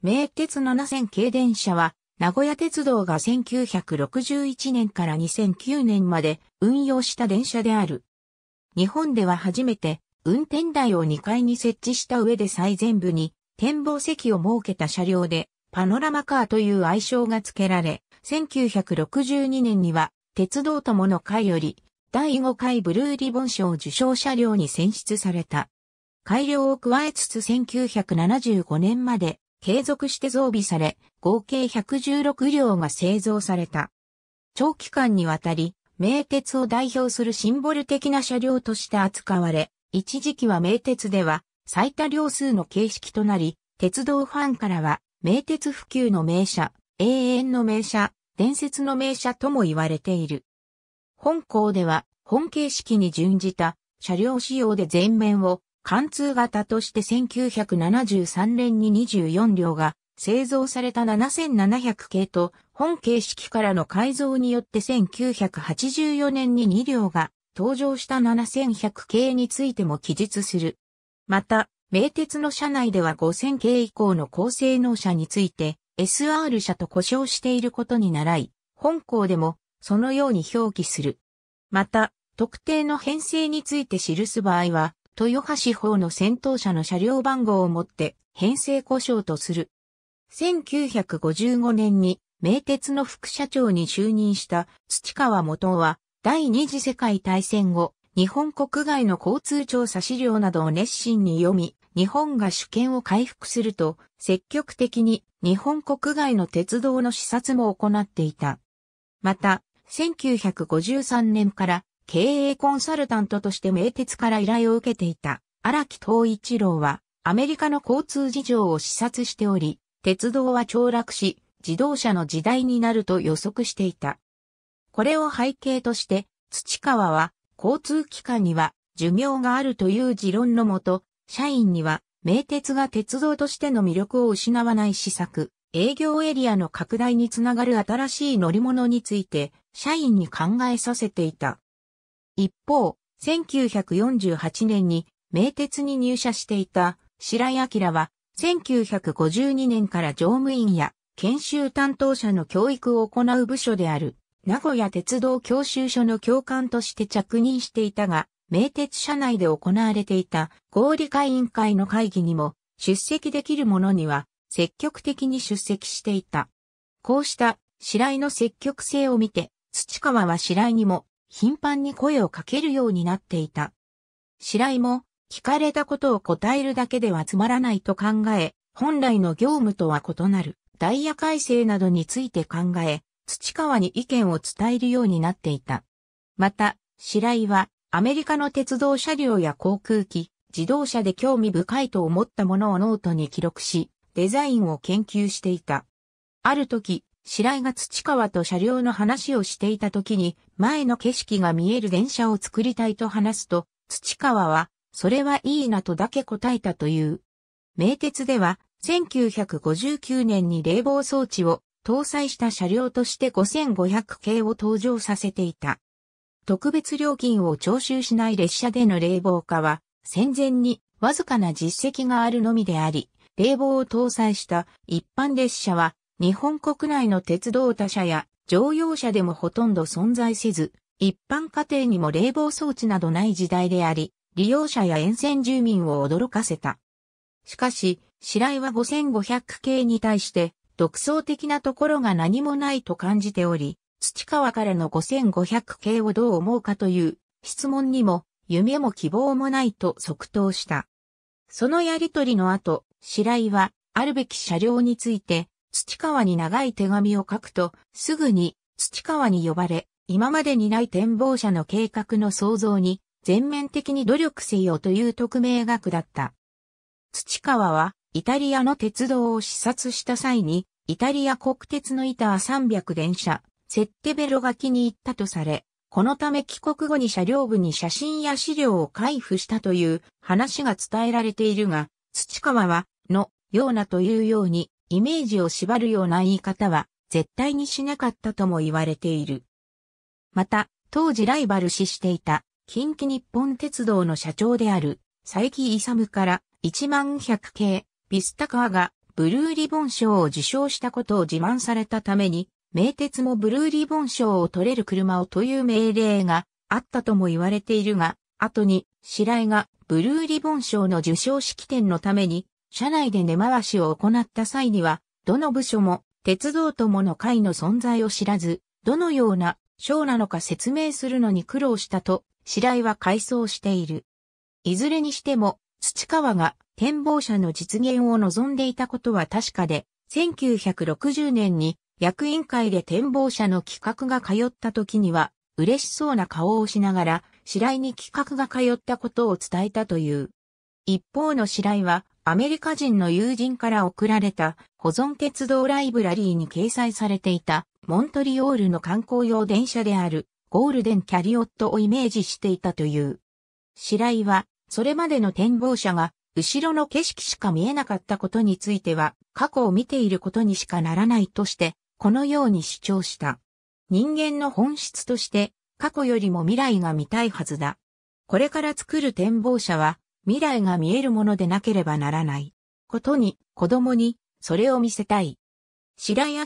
名鉄7000系電車は、名古屋鉄道が1961年から2009年まで運用した電車である。日本では初めて運転台を2階に設置した上で最前部に展望席を設けた車両でパノラマカーという愛称が付けられ、1962年には鉄道友の会より第5回ブルーリボン賞受賞車両に選出された。改良を加えつつ1975年まで継続して増備され、合計116両が製造された。長期間にわたり、名鉄を代表するシンボル的な車両として扱われ、一時期は名鉄では最多両数の形式となり、鉄道ファンからは、名鉄普及の名車、永遠の名車、伝説の名車とも言われている。本校では、本形式に準じた車両仕様で前面を貫通型として1973年に24両が製造された7700系と本形式からの改造によって1984年に2両が登場した7100系についても記述する。また、名鉄の車内では5000系以降の高性能車について SR 車と呼称していることに習い、本校でもそのように表記する。また、特定の編成について記す場合は、豊橋法の先頭車の車両番号を持って編成故障とする。1955年に名鉄の副社長に就任した土川元は第二次世界大戦後、日本国外の交通調査資料などを熱心に読み、日本が主権を回復すると積極的に日本国外の鉄道の視察も行っていた。また、1953年から経営コンサルタントとして名鉄から依頼を受けていた荒木東一郎はアメリカの交通事情を視察しており、鉄道は凋落し、自動車の時代になると予測していた。これを背景として、土川は交通機関には寿命があるという持論のもと、社員には名鉄が鉄道としての魅力を失わない施策、営業エリアの拡大につながる新しい乗り物について、社員に考えさせていた。一方、1948年に名鉄に入社していた白井明は、1952年から乗務員や研修担当者の教育を行う部署である、名古屋鉄道教習所の教官として着任していたが、名鉄社内で行われていた合理化委員会の会議にも出席できる者には積極的に出席していた。こうした白井の積極性を見て、土川は白井にも頻繁に声をかけるようになっていた。白井も聞かれたことを答えるだけではつまらないと考え、本来の業務とは異なるダイヤ改正などについて考え、土川に意見を伝えるようになっていた。また、白井はアメリカの鉄道車両や航空機、自動車で興味深いと思ったものをノートに記録し、デザインを研究していた。ある時、白井が土川と車両の話をしていた時に、前の景色が見える電車を作りたいと話すと、土川は、それはいいなとだけ答えたという。名鉄では、1959年に冷房装置を搭載した車両として5500系を登場させていた。特別料金を徴収しない列車での冷房化は、戦前にわずかな実績があるのみであり、冷房を搭載した一般列車は日本国内の鉄道他社や乗用車でもほとんど存在せず、一般家庭にも冷房装置などない時代であり、利用者や沿線住民を驚かせた。しかし、白井は5500系に対して、独創的なところが何もないと感じており、土川からの5500系をどう思うかという質問にも、夢も希望もないと即答した。そのやりとりの後、白井は、あるべき車両について、土川に長い手紙を書くと、すぐに土川に呼ばれ、今までにない展望者の計画の創造に全面的に努力せよという特命学だった。土川は、イタリアの鉄道を視察した際に、イタリア国鉄の板300電車、セッテベロが気に入ったとされ、このため帰国後に車両部に写真や資料を開封したという話が伝えられているが、土川は、の、ようなというように、イメージを縛るような言い方は絶対にしなかったとも言われている。また、当時ライバル視していた近畿日本鉄道の社長である佐伯勇から1万100系ビスタカーがブルーリボン賞を受賞したことを自慢されたために、名鉄もブルーリボン賞を取れる車をという命令があったとも言われているが、後に白井がブルーリボン賞の受賞式典のために社内で根回しを行った際には、どの部署も鉄道友の会の存在を知らず、どのような章なのか説明するのに苦労したと、白井は回想している。いずれにしても、土川が展望者の実現を望んでいたことは確かで、1960年に役員会で展望者の企画が通った時には、嬉しそうな顔をしながら、白井に企画が通ったことを伝えたという。一方の白井は、アメリカ人の友人から送られた保存鉄道ライブラリーに掲載されていたモントリオールの観光用電車であるゴールデンキャリオットをイメージしていたという。白井はそれまでの展望車が後ろの景色しか見えなかったことについては過去を見ていることにしかならないとしてこのように主張した。人間の本質として過去よりも未来が見たいはずだ。これから作る展望車は未来が見えるものでなければならない。ことに、子供に、それを見せたい。白井明、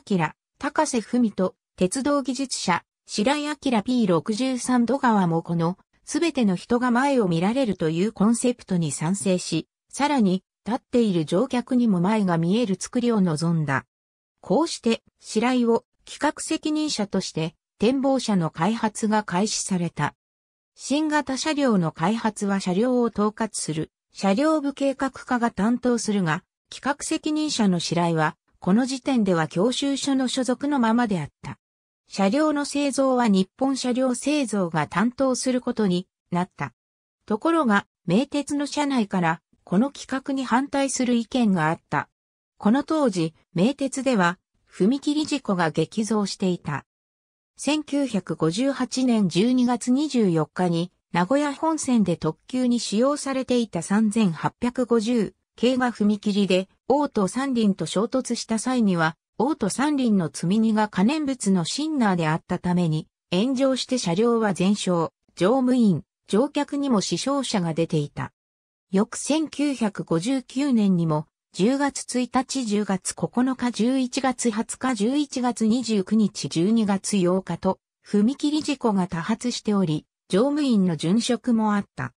高瀬文人、鉄道技術者、白井明 P63 度川もこの、すべての人が前を見られるというコンセプトに賛成し、さらに、立っている乗客にも前が見える作りを望んだ。こうして、白井を企画責任者として、展望車の開発が開始された。新型車両の開発は車両を統括する車両部計画課が担当するが、企画責任者の白井は、この時点では教習所の所属のままであった。車両の製造は日本車両製造が担当することになった。ところが、名鉄の車内から、この企画に反対する意見があった。この当時、名鉄では、踏切事故が激増していた。1958年12月24日に名古屋本線で特急に使用されていた3850系が踏切で、王と三輪と衝突した際には、王と三輪の積み荷が可燃物のシンナーであったために、炎上して車両は全焼、乗務員、乗客にも死傷者が出ていた。翌1959年にも、10月1日、10月9日、11月20日、11月29日、12月8日と、踏切事故が多発しており、乗務員の殉職もあった。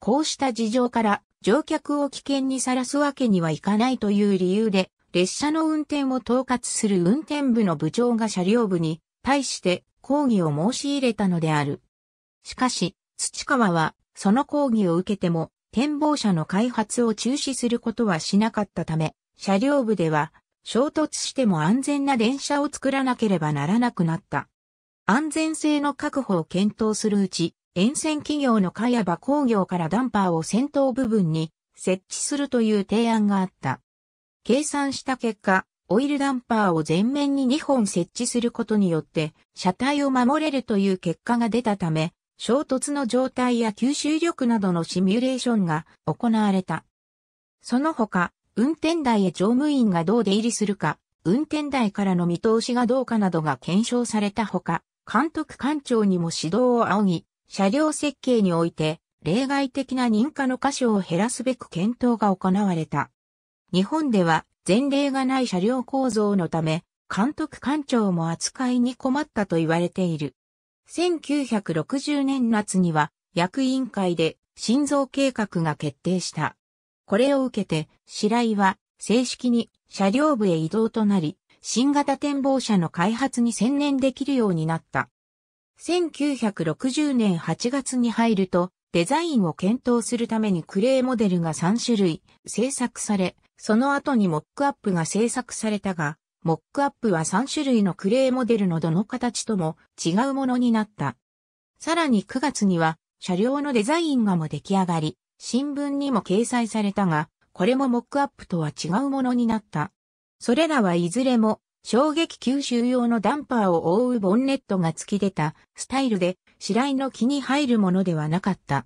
こうした事情から、乗客を危険にさらすわけにはいかないという理由で、列車の運転を統括する運転部の部長が車両部に対して抗議を申し入れたのである。しかし、土川はその抗議を受けても展望車の開発を中止することはしなかったため、車両部では衝突しても安全な電車を作らなければならなくなった。安全性の確保を検討するうち、沿線企業の茅場工業からダンパーを先頭部分に設置するという提案があった。計算した結果、オイルダンパーを前面に2本設置することによって、車体を守れるという結果が出たため、衝突の状態や吸収力などのシミュレーションが行われた。その他、運転台へ乗務員がどう出入りするか、運転台からの見通しがどうかなどが検証されたほか、監督官庁にも指導を仰ぎ、車両設計において、例外的な認可の箇所を減らすべく検討が行われた。日本では前例がない車両構造のため、監督官庁も扱いに困ったと言われている。1960年夏には役員会で心臓計画が決定した。これを受けて、白井は正式に車両部へ移動となり、新型展望車の開発に専念できるようになった。1960年8月に入ると、デザインを検討するためにクレーモデルが3種類制作され、その後にモックアップが制作されたが、モックアップは3種類のクレーモデルのどの形とも違うものになった。さらに9月には車両のデザイン画も出来上がり、新聞にも掲載されたが、これもモックアップとは違うものになった。それらはいずれも衝撃吸収用のダンパーを覆うボンネットが突き出たスタイルで、白井の木に入るものではなかった。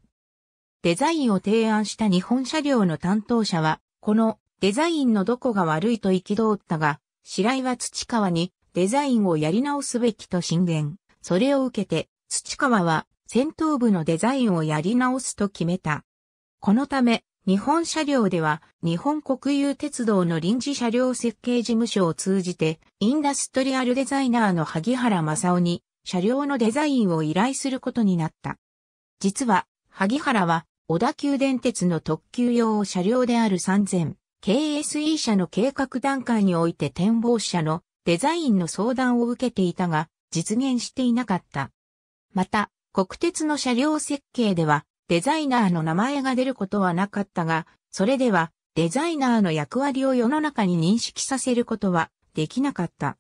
デザインを提案した日本車両の担当者は、このデザインのどこが悪いと憤ったが、白井は土川にデザインをやり直すべきと進言。それを受けて、土川は戦闘部のデザインをやり直すと決めた。このため、日本車両では日本国有鉄道の臨時車両設計事務所を通じてインダストリアルデザイナーの萩原正夫に車両のデザインを依頼することになった。実は、萩原は小田急電鉄の特急用車両である3000、KSE 社の計画段階において展望社のデザインの相談を受けていたが、実現していなかった。また、国鉄の車両設計では、デザイナーの名前が出ることはなかったが、それでは、デザイナーの役割を世の中に認識させることはできなかった。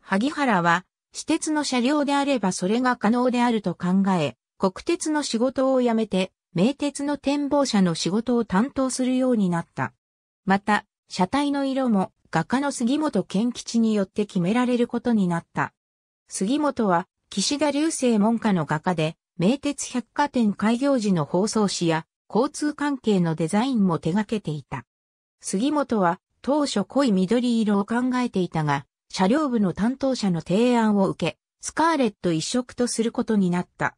萩原は、私鉄の車両であればそれが可能であると考え、国鉄の仕事を辞めて、名鉄の展望車の仕事を担当するようになった。また、車体の色も画家の杉本健吉によって決められることになった。杉本は、岸田流星門下の画家で、名鉄百貨店開業時の放送紙や、交通関係のデザインも手掛けていた。杉本は、当初濃い緑色を考えていたが、車両部の担当者の提案を受け、スカーレット一色とすることになった。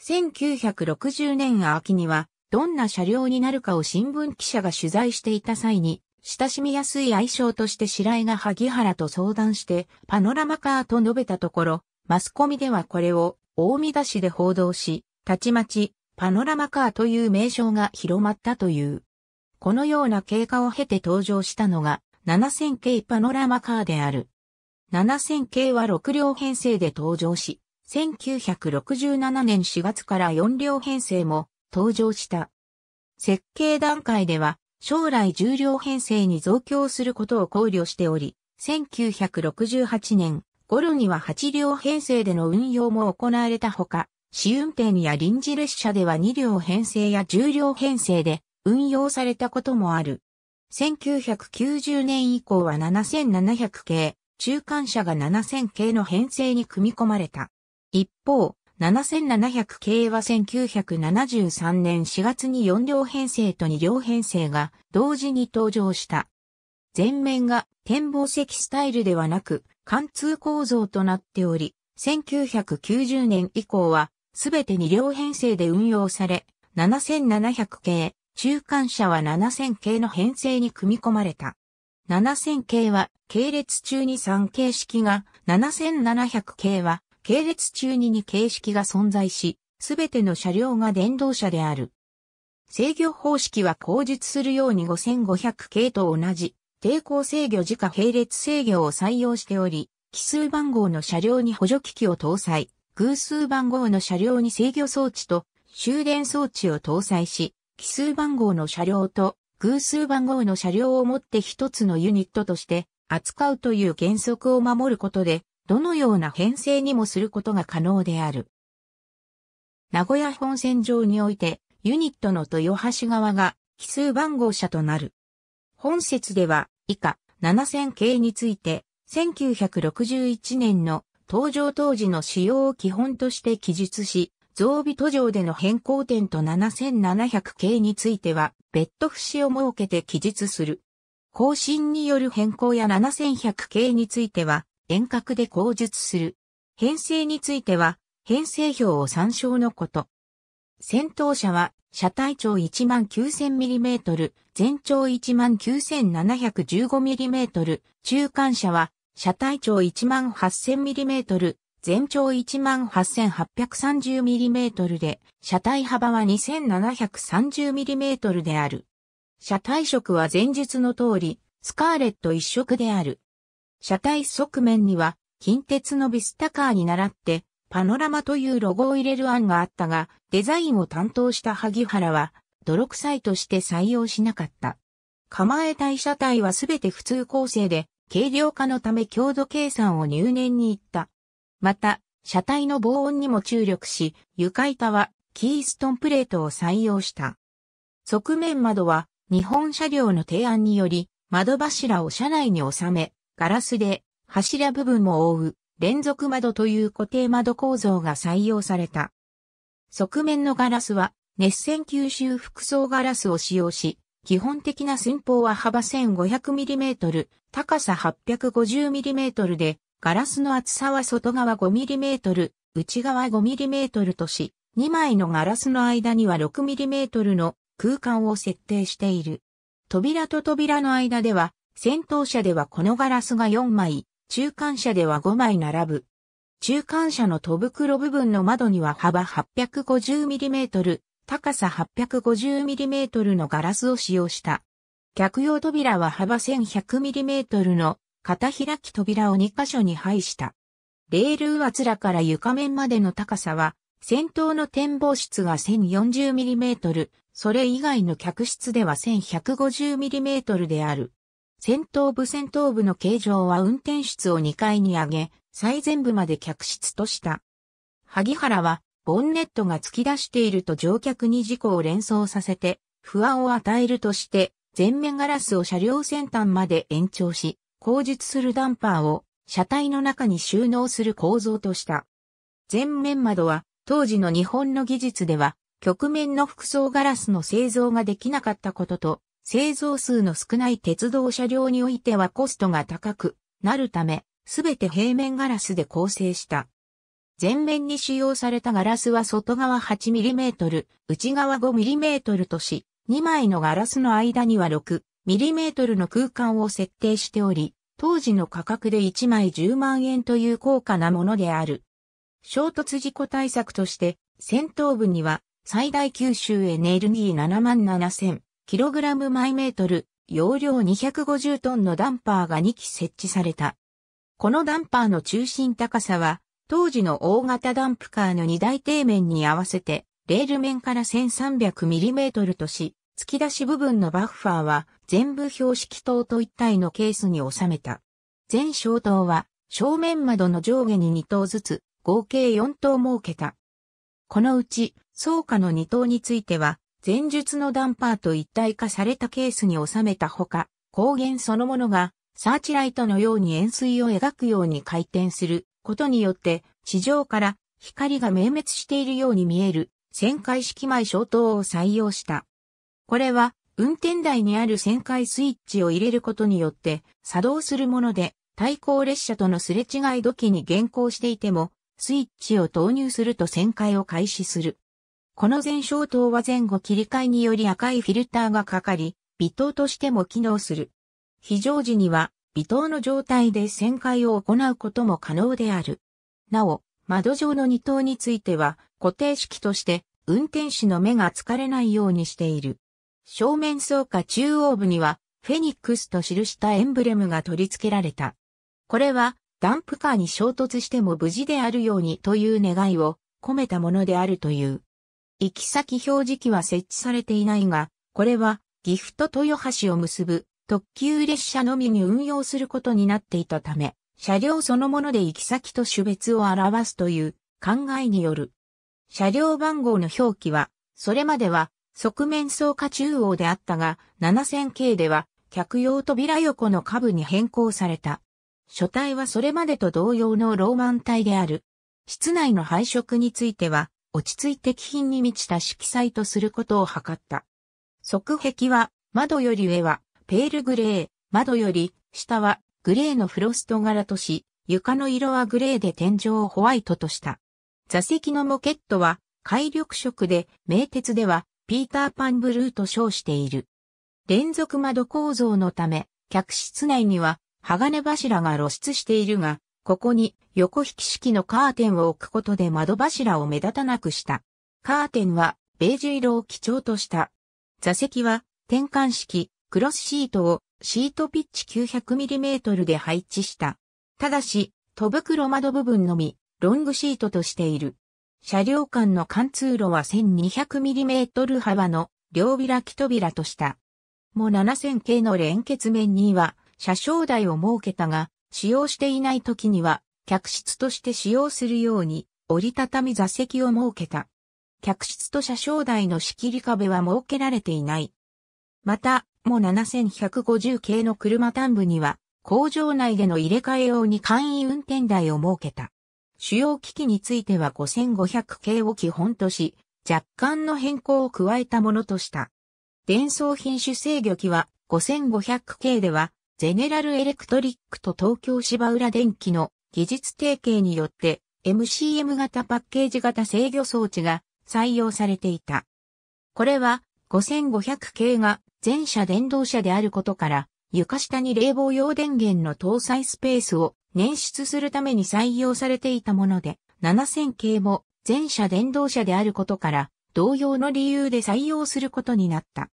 1960年秋には、どんな車両になるかを新聞記者が取材していた際に、親しみやすい愛称として白井が萩原と相談して、パノラマカーと述べたところ、マスコミではこれを大見出しで報道し、たちまち、パノラマカーという名称が広まったという。このような経過を経て登場したのが、7000系パノラマカーである。7000系は6両編成で登場し、1967年4月から4両編成も登場した。設計段階では将来重量編成に増強することを考慮しており、1968年頃には8両編成での運用も行われたほか、試運転や臨時列車では2両編成や10両編成で運用されたこともある。1990年以降は7700系、中間車が7000系の編成に組み込まれた。一方、7700系は1973年4月に4両編成と2両編成が同時に登場した。前面が展望席スタイルではなく貫通構造となっており、1990年以降はすべて2両編成で運用され、7700系、中間車は7000系の編成に組み込まれた。7000系は系列中に3形式が、7700系は系列中に2形式が存在し、すべての車両が電動車である。制御方式は口述するように5500系と同じ、抵抗制御時価並列制御を採用しており、奇数番号の車両に補助機器を搭載、偶数番号の車両に制御装置と終電装置を搭載し、奇数番号の車両と偶数番号の車両をもって一つのユニットとして扱うという原則を守ることで、どのような編成にもすることが可能である。名古屋本線上において、ユニットの豊橋側が奇数番号車となる。本節では、以下、7000系について、1961年の登場当時の使用を基本として記述し、増備途上での変更点と7700系については、別途節を設けて記述する。更新による変更や7100系については、遠隔で口述する。編成については、編成表を参照のこと。戦闘車は、車体長 19000mm、全長 19715mm、中間車は、車体長 18000mm、全長 18830mm で、車体幅は 2730mm である。車体色は前述の通り、スカーレット一色である。車体側面には、近鉄のビスタカーに倣って、パノラマというロゴを入れる案があったが、デザインを担当した萩原は、泥臭いとして採用しなかった。構えたい車体はすべて普通構成で、軽量化のため強度計算を入念に行った。また、車体の防音にも注力し、床板はキーストンプレートを採用した。側面窓は日本車両の提案により、窓柱を車内に収め、ガラスで柱部分も覆う連続窓という固定窓構造が採用された。側面のガラスは熱線吸収複層ガラスを使用し、基本的な寸法は幅 1500mm、高さ 850mm で、ガラスの厚さは外側 5mm、内側 5mm とし、2枚のガラスの間には 6mm の空間を設定している。扉と扉の間では先頭車ではこのガラスが4枚、中間車では5枚並ぶ。中間車の戸袋部分の窓には幅 850mm、高さ 850mm のガラスを使用した。客用扉は幅 1100mm の片開き扉を2箇所に配した。レール上面から床面までの高さは、先頭の展望室が 1040mm、それ以外の客室では 1150mm である。先頭部先頭部の形状は運転室を2階に上げ、最前部まで客室とした。萩原は、ボンネットが突き出していると乗客に事故を連想させて、不安を与えるとして、前面ガラスを車両先端まで延長し、工述するダンパーを車体の中に収納する構造とした。前面窓は当時の日本の技術では、局面の複装ガラスの製造ができなかったことと、製造数の少ない鉄道車両においてはコストが高くなるため、すべて平面ガラスで構成した。前面に使用されたガラスは外側 8mm、内側 5mm とし、2枚のガラスの間には 6mm の空間を設定しており、当時の価格で1枚10万円という高価なものである。衝突事故対策として、先頭部には最大九州へネルギー7万7000、キログム、マ毎メートル、容量250トンのダンパーが2基設置された。このダンパーの中心高さは、当時の大型ダンプカーの2大底面に合わせて、レール面から1 3 0 0トルとし、突き出し部分のバッファーは全部標識塔と一体のケースに収めた。全小塔は正面窓の上下に2塔ずつ合計4塔設けた。このうち、倉下の2塔については前述のダンパーと一体化されたケースに収めたほか、光源そのものがサーチライトのように円錐を描くように回転することによって地上から光が明滅しているように見える旋回式前消灯を採用した。これは運転台にある旋回スイッチを入れることによって作動するもので対向列車とのすれ違い時に現行していてもスイッチを投入すると旋回を開始する。この前照灯は前後切り替えにより赤いフィルターがかかり、微灯としても機能する。非常時には、微灯の状態で旋回を行うことも可能である。なお、窓上の二灯については、固定式として、運転士の目が疲れないようにしている。正面走下中央部には、フェニックスと記したエンブレムが取り付けられた。これは、ダンプカーに衝突しても無事であるようにという願いを込めたものであるという。行き先表示器は設置されていないが、これは岐阜と豊橋を結ぶ特急列車のみに運用することになっていたため、車両そのもので行き先と種別を表すという考えによる。車両番号の表記は、それまでは側面草加中央であったが、7000系では客用扉横の下部に変更された。書体はそれまでと同様のローマン体である。室内の配色については、落ち着いて気品に満ちた色彩とすることを図った。側壁は、窓より上は、ペールグレー、窓より、下は、グレーのフロスト柄とし、床の色はグレーで天井をホワイトとした。座席のモケットは、海緑色で、名鉄では、ピーターパンブルーと称している。連続窓構造のため、客室内には、鋼柱が露出しているが、ここに横引き式のカーテンを置くことで窓柱を目立たなくした。カーテンはベージュ色を基調とした。座席は転換式クロスシートをシートピッチ 900mm で配置した。ただし、戸袋窓部分のみロングシートとしている。車両間の貫通路は 1200mm 幅の両開き扉とした。も7000系の連結面には車掌台を設けたが、使用していない時には、客室として使用するように、折りたたみ座席を設けた。客室と車掌台の仕切り壁は設けられていない。また、も7150系の車端部には、工場内での入れ替え用に簡易運転台を設けた。主要機器については5500系を基本とし、若干の変更を加えたものとした。伝送品種制御機は5500系ではゼネラルエレクトリックと東京芝浦電機の技術提携によって MCM 型パッケージ型制御装置が採用されていた。これは5500系が全車電動車であることから床下に冷房用電源の搭載スペースを捻出するために採用されていたもので7000系も全車電動車であることから同様の理由で採用することになった。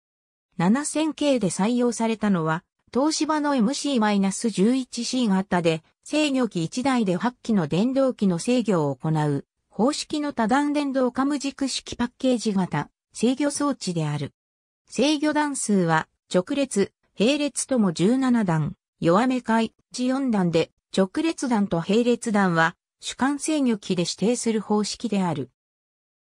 7000系で採用されたのは東芝の MC-11C 型で制御機1台で8機の電動機の制御を行う方式の多段電動カム軸式パッケージ型制御装置である。制御段数は直列、並列とも17段、弱め回、14段で直列段と並列段は主幹制御機で指定する方式である。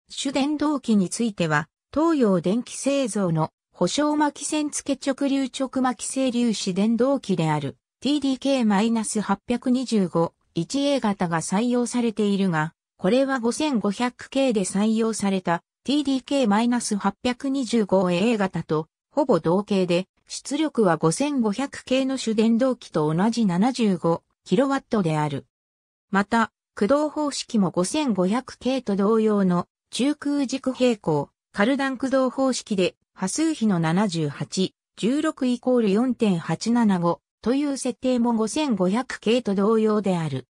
主電動機については東洋電気製造の保証巻線付直流直巻整粒子電動機である TDK-825 1A 型が採用されているが、これは 5500K で採用された TDK-825A 型とほぼ同型で、出力は 5500K の主電動機と同じ 75kW である。また、駆動方式も 5500K と同様の中空軸平行、カルダン駆動方式で、波数比の78、16イコール4.875という設定も 5500K と同様である。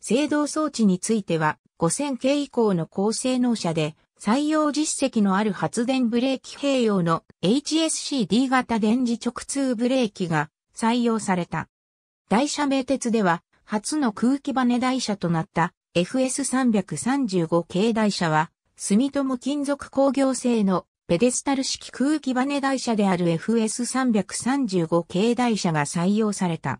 制動装置については 5000K 以降の高性能車で採用実績のある発電ブレーキ併用の HSCD 型電磁直通ブレーキが採用された。台車名鉄では初の空気バネ台車となった FS335 系台車は住友金属工業製のペデスタル式空気バネ台車である FS335 系台車が採用された。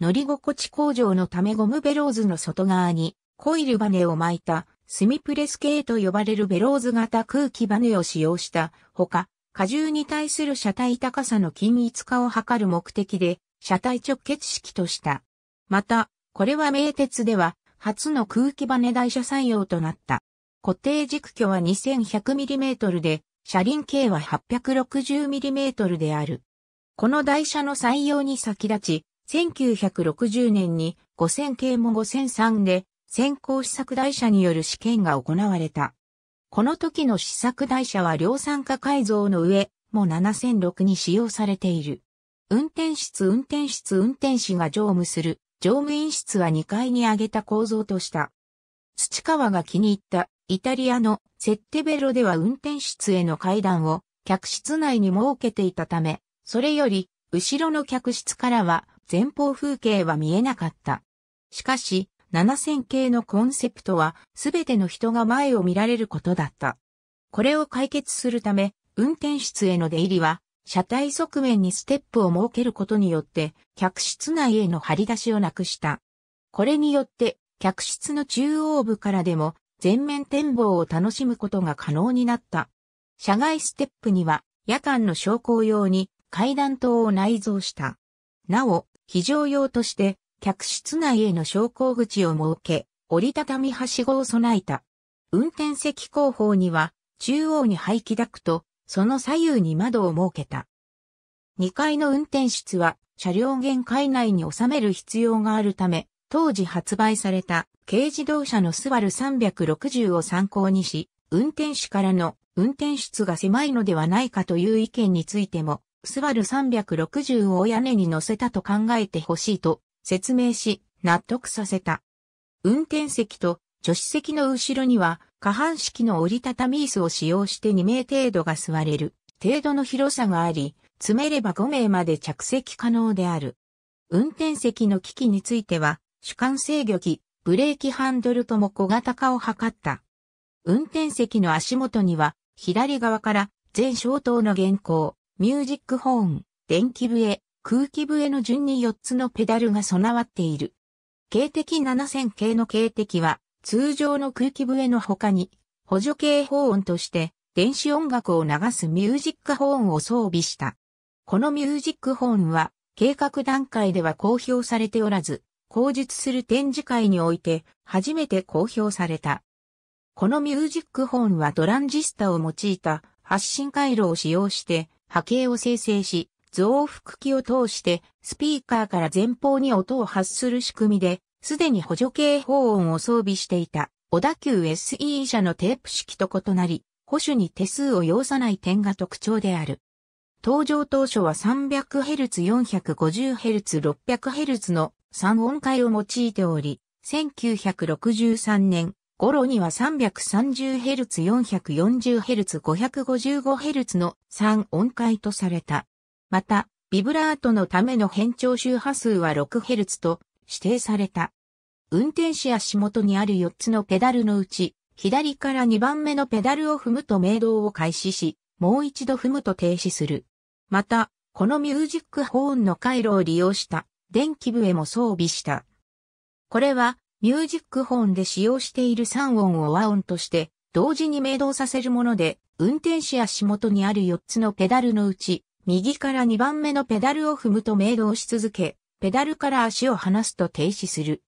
乗り心地向上のためゴムベローズの外側にコイルバネを巻いたスミプレス系と呼ばれるベローズ型空気バネを使用したほか、荷重に対する車体高さの均一化を図る目的で車体直結式とした。また、これは名鉄では初の空気バネ台車採用となった。固定軸距は 2100mm で、車輪径は 860mm である。この台車の採用に先立ち、1960年に5000系も5003で先行試作台車による試験が行われた。この時の試作台車は量産化改造の上、も7006に使用されている。運転室運転室運転士が乗務する乗務員室は2階に上げた構造とした。土川が気に入ったイタリアのセッテベロでは運転室への階段を客室内に設けていたため、それより後ろの客室からは前方風景は見えなかった。しかし、7000系のコンセプトはすべての人が前を見られることだった。これを解決するため、運転室への出入りは、車体側面にステップを設けることによって、客室内への張り出しをなくした。これによって、客室の中央部からでも全面展望を楽しむことが可能になった。車外ステップには夜間の昇降用に階段灯を内蔵した。なお、非常用として客室内への昇降口を設け、折りたたみはしごを備えた。運転席後方には中央に排気ダクト、その左右に窓を設けた。2階の運転室は車両限界内に収める必要があるため、当時発売された軽自動車のスバル360を参考にし、運転手からの運転室が狭いのではないかという意見についても、スバル360を屋根に乗せたと考えてほしいと説明し、納得させた。運転席と助手席の後ろには下半式の折りたたみ椅子を使用して2名程度が座れる程度の広さがあり、詰めれば5名まで着席可能である。運転席の機器については、主観制御機、ブレーキハンドルとも小型化を図った。運転席の足元には、左側から全消灯の原稿、ミュージックホーン、電気笛、空気笛の順に4つのペダルが備わっている。警笛7000系の警笛は、通常の空気笛の他に、補助警報音として、電子音楽を流すミュージックホーンを装備した。このミュージックホーンは、計画段階では公表されておらず、口述する展示会において初めて公表された。このミュージックホーンはトランジスタを用いた発信回路を使用して波形を生成し、増幅器を通してスピーカーから前方に音を発する仕組みで、すでに補助警報音を装備していた小田急 SE 社のテープ式と異なり、保守に手数を要さない点が特徴である。登場当初は 300Hz、450Hz、600Hz の三音階を用いており、1963年頃には 330Hz440Hz555Hz の三音階とされた。また、ビブラートのための変調周波数は 6Hz と指定された。運転士足元にある4つのペダルのうち、左から2番目のペダルを踏むと明動を開始し、もう一度踏むと停止する。また、このミュージックホーンの回路を利用した電気笛も装備した。これは、ミュージックホーンで使用している3音を和音として、同時に鳴動させるもので、運転士足元にある4つのペダルのうち、右から2番目のペダルを踏むと鳴動し続け、ペダルから足を離すと停止する。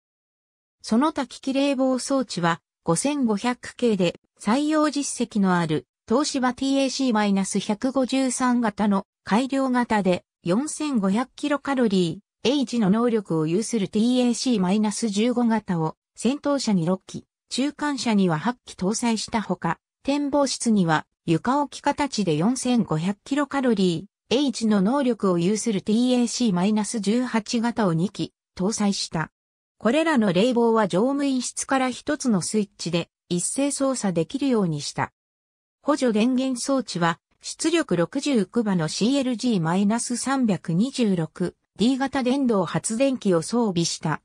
その他機器冷房装置は、5500系で採用実績のある東芝 TAC-153 型の改良型で4 5 0 0カロリー。H の能力を有する TAC-15 型を戦闘車に6機、中間車には8機搭載したほか、展望室には床置き形で4 5 0 0カロリー、H の能力を有する TAC-18 型を2機搭載した。これらの冷房は乗務員室から一つのスイッチで一斉操作できるようにした。補助電源装置は出力69馬の CLG-326 D 型電動発電機を装備した。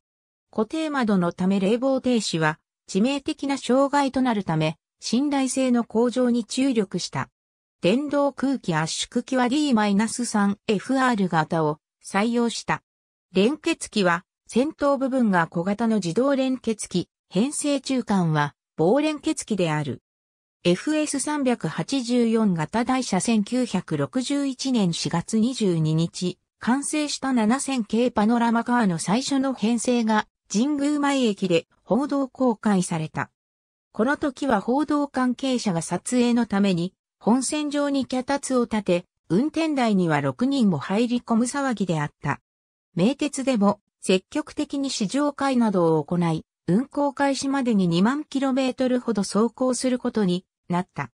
固定窓のため冷房停止は致命的な障害となるため、信頼性の向上に注力した。電動空気圧縮機は D-3FR 型を採用した。連結機は先頭部分が小型の自動連結機、編成中間は棒連結機である。FS384 型台車1961年4月22日、完成した7000系パノラマカーの最初の編成が神宮前駅で報道公開された。この時は報道関係者が撮影のために本線上に脚立を立て、運転台には6人も入り込む騒ぎであった。名鉄でも積極的に試乗会などを行い、運行開始までに2万キロメートルほど走行することになった。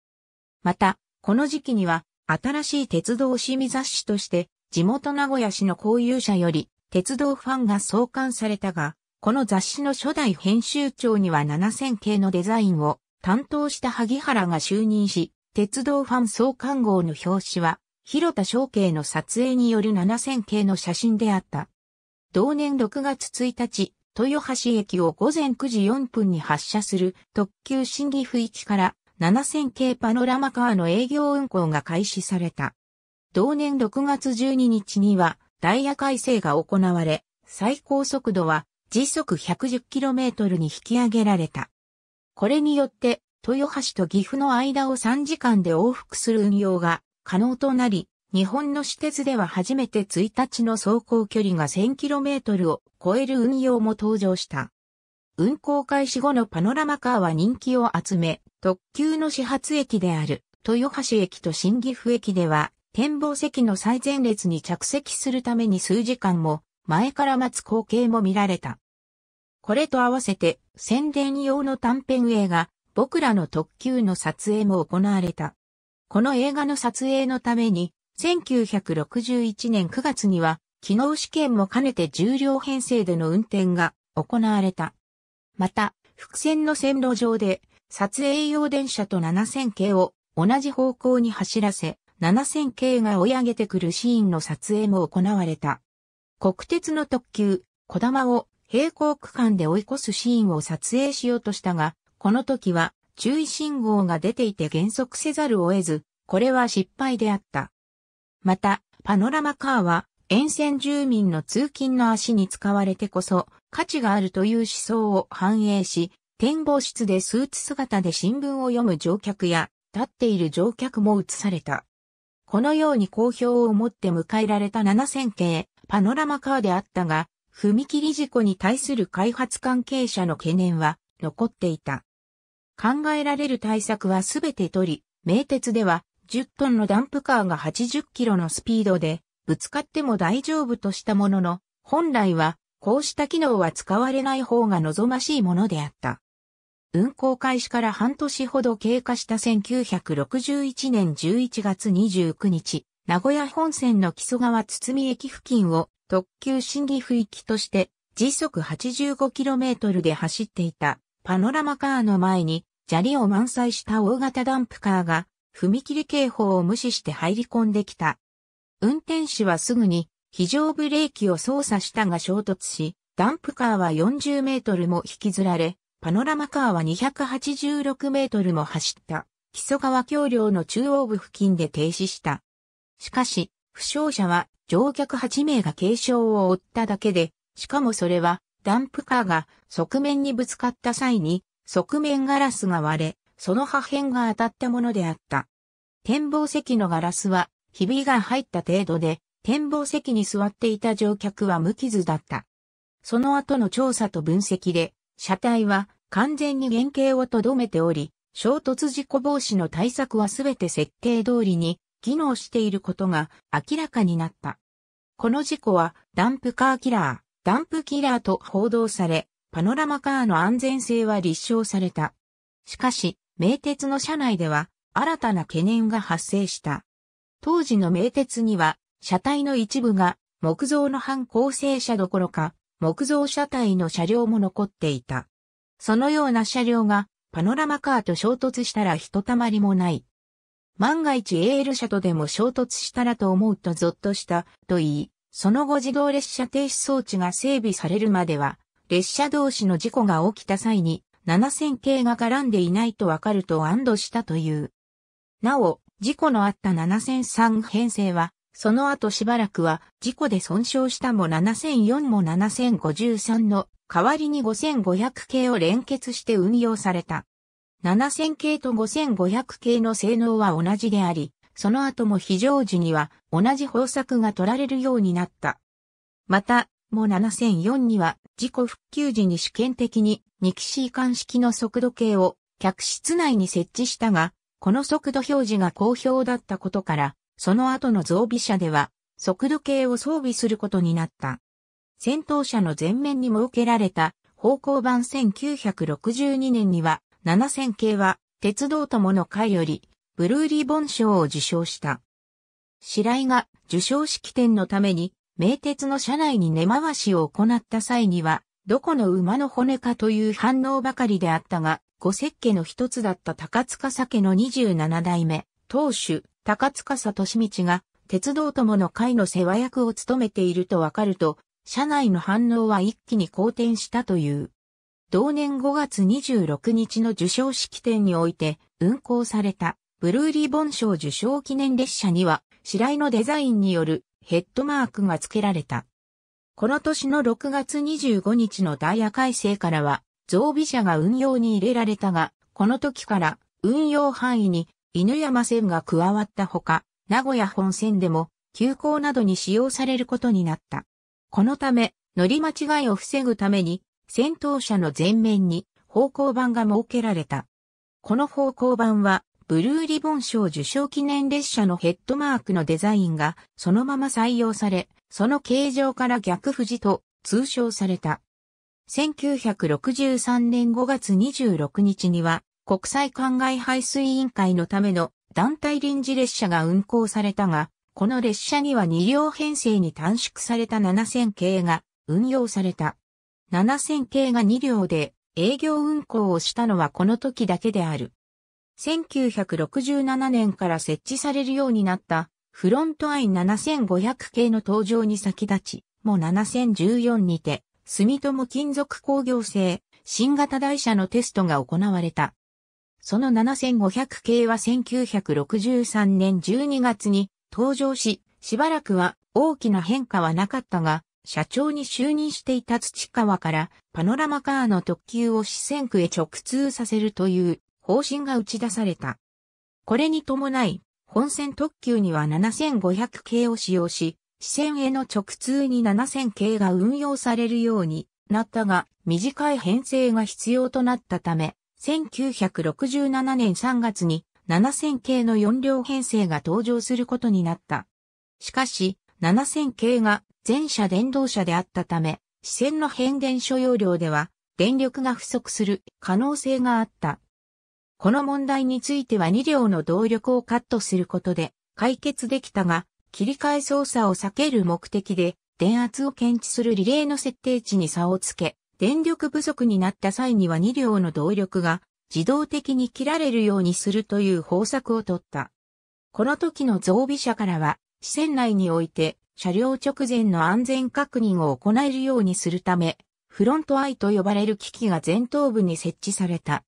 また、この時期には新しい鉄道市民雑誌として地元名古屋市の交友者より、鉄道ファンが創刊されたが、この雑誌の初代編集長には7000系のデザインを担当した萩原が就任し、鉄道ファン創刊号の表紙は、広田翔慶の撮影による7000系の写真であった。同年6月1日、豊橋駅を午前9時4分に発車する特急新岐阜行きから7000系パノラマカーの営業運行が開始された。同年6月12日にはダイヤ改正が行われ、最高速度は時速 110km に引き上げられた。これによって、豊橋と岐阜の間を3時間で往復する運用が可能となり、日本の私鉄では初めて1日の走行距離が 1000km を超える運用も登場した。運行開始後のパノラマカーは人気を集め、特急の始発駅である豊橋駅と新岐阜駅では展望席の最前列に着席するために数時間も前から待つ光景も見られた。これと合わせて宣伝用の短編映画、僕らの特急の撮影も行われた。この映画の撮影のために、1961年9月には、機能試験も兼ねて重量編成での運転が行われた。また、伏線の線路上で、撮影用電車と7000系を同じ方向に走らせ、7000系が追い上げてくるシーンの撮影も行われた。国鉄の特急、小玉を平行区間で追い越すシーンを撮影しようとしたが、この時は注意信号が出ていて減速せざるを得ず、これは失敗であった。また、パノラマカーは沿線住民の通勤の足に使われてこそ価値があるという思想を反映し、展望室でスーツ姿で新聞を読む乗客や立っている乗客も映された。このように好評を持って迎えられた7000系パノラマカーであったが、踏切事故に対する開発関係者の懸念は残っていた。考えられる対策はすべて取り、名鉄では10トンのダンプカーが80キロのスピードでぶつかっても大丈夫としたものの、本来はこうした機能は使われない方が望ましいものであった。運行開始から半年ほど経過した1961年11月29日、名古屋本線の木曽川堤駅付近を特急審議行きとして時速 85km で走っていたパノラマカーの前に砂利を満載した大型ダンプカーが踏切警報を無視して入り込んできた。運転士はすぐに非常ブレーキを操作したが衝突し、ダンプカーは40メートルも引きずられ、パノラマカーは286メートルも走った、木曽川橋梁の中央部付近で停止した。しかし、負傷者は乗客8名が軽傷を負っただけで、しかもそれはダンプカーが側面にぶつかった際に側面ガラスが割れ、その破片が当たったものであった。展望席のガラスはひびが入った程度で、展望席に座っていた乗客は無傷だった。その後の調査と分析で、車体は完全に原型をとどめており、衝突事故防止の対策はすべて設計通りに機能していることが明らかになった。この事故はダンプカーキラー、ダンプキラーと報道され、パノラマカーの安全性は立証された。しかし、名鉄の車内では新たな懸念が発生した。当時の名鉄には、車体の一部が木造の半構成車どころか、木造車体の車両も残っていた。そのような車両がパノラマカーと衝突したらひとたまりもない。万が一 AL 車とでも衝突したらと思うとゾッとしたと言い、その後自動列車停止装置が整備されるまでは、列車同士の事故が起きた際に7000系が絡んでいないとわかると安堵したという。なお、事故のあった7003編成はその後しばらくは事故で損傷したも7004も7053の代わりに5500系を連結して運用された。7000系と5500系の性能は同じであり、その後も非常時には同じ方策が取られるようになった。また、も7004には事故復旧時に試験的に2シー管式の速度計を客室内に設置したが、この速度表示が好評だったことから、その後の増備車では、速度計を装備することになった。戦闘車の前面に設けられた方向版1962年には、7000系は鉄道友の会よりブルーリボン賞を受賞した。白井が受賞式典のために名鉄の車内に根回しを行った際には、どこの馬の骨かという反応ばかりであったが、五石家の一つだった高塚酒の27代目、当主、高塚敏道が鉄道友の会の世話役を務めているとわかると、社内の反応は一気に好転したという。同年5月26日の受賞式典において運行されたブルーリボン賞受賞記念列車には白井のデザインによるヘッドマークが付けられた。この年の6月25日のダイヤ改正からは、増備車が運用に入れられたが、この時から運用範囲に犬山線が加わったほか、名古屋本線でも、急行などに使用されることになった。このため、乗り間違いを防ぐために、先頭車の前面に方向板が設けられた。この方向板は、ブルーリボン賞受賞記念列車のヘッドマークのデザインがそのまま採用され、その形状から逆富士と通称された。1963年5月26日には、国際灌漑排水委員会のための団体臨時列車が運行されたが、この列車には2両編成に短縮された7000系が運用された。7000系が2両で営業運行をしたのはこの時だけである。1967年から設置されるようになったフロントアイ7500系の登場に先立ち、もう7014にて、住友金属工業製新型台車のテストが行われた。その7500系は1963年12月に登場し、しばらくは大きな変化はなかったが、社長に就任していた土川からパノラマカーの特急を四川区へ直通させるという方針が打ち出された。これに伴い、本線特急には7500系を使用し、四川への直通に7000系が運用されるようになったが、短い編成が必要となったため、1967年3月に7000系の4両編成が登場することになった。しかし、7000系が全車電動車であったため、支線の変電所容量では電力が不足する可能性があった。この問題については2両の動力をカットすることで解決できたが、切り替え操作を避ける目的で電圧を検知するリレーの設定値に差をつけ、電力不足になった際には2両の動力が自動的に切られるようにするという方策を取った。この時の増備車からは、支線内において車両直前の安全確認を行えるようにするため、フロントアイと呼ばれる機器が前頭部に設置された。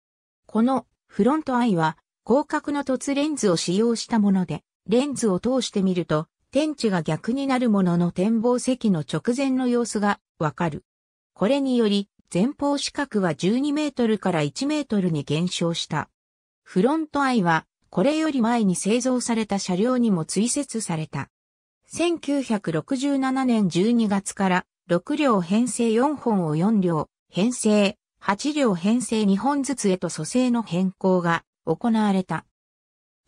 このフロントアイは広角の凸レンズを使用したもので、レンズを通してみると、天地が逆になるものの展望席の直前の様子がわかる。これにより、前方四角は12メートルから1メートルに減少した。フロントアイは、これより前に製造された車両にも追設された。1967年12月から6両編成4本を4両、編成、8両編成2本ずつへと組成の変更が行われた。